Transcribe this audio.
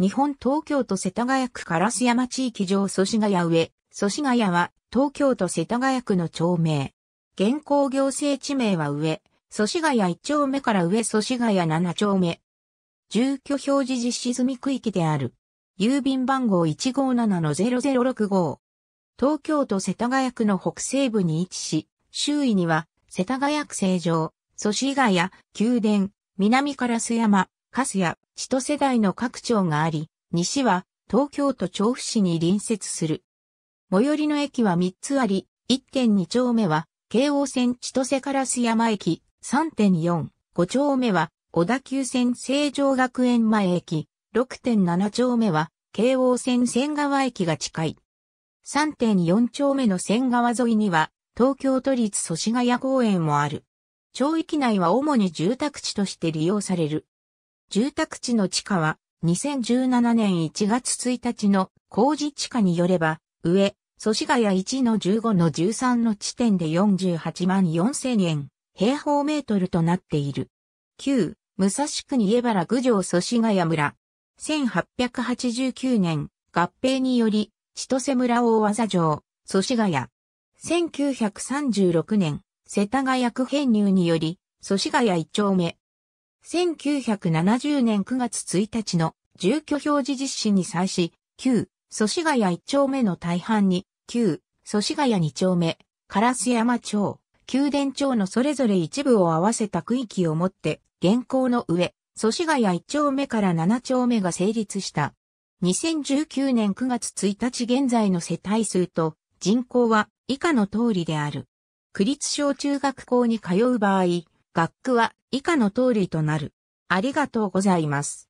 日本東京都世田谷区烏山地域上祖師ヶ谷上、祖師ヶ谷は東京都世田谷区の町名。現行行政地名は上、祖師ヶ谷一丁目から上祖師ヶ谷七丁目。住居表示実施済み区域である。郵便番号157-0065。東京都世田谷区の北西部に位置し、周囲には世田谷区成城、祖師ヶ谷、宮殿、南烏山、カスや千歳台の各町があり、西は東京都調布市に隣接する。最寄りの駅は3つあり、1.2丁目は京王線千歳烏山駅、3.4、5丁目は小田急線成城学園前駅、6.7丁目は京王線千川駅が近い。3.4丁目の千川沿いには東京都立祖師ヶ谷公園もある。町域内は主に住宅地として利用される。住宅地の地価は、2017年1月1日の工事地価によれば、上、祖師谷1の15の13の地点で48万4千円、平方メートルとなっている。旧、武蔵区に江原郡上祖師谷村。1889年、合併により、千歳村大技城、祖師谷。1936年、世田谷区編入により、祖師谷1丁目、1970年9月1日の住居表示実施に際し、旧、祖師ヶ谷1丁目の大半に、旧、祖師ヶ谷2丁目、烏山町、宮殿町のそれぞれ一部を合わせた区域をもって、現行の上、祖師ヶ谷1丁目から7丁目が成立した。2019年9月1日現在の世帯数と人口は以下の通りである。区立小中学校に通う場合、学区は以下の通りとなる。ありがとうございます。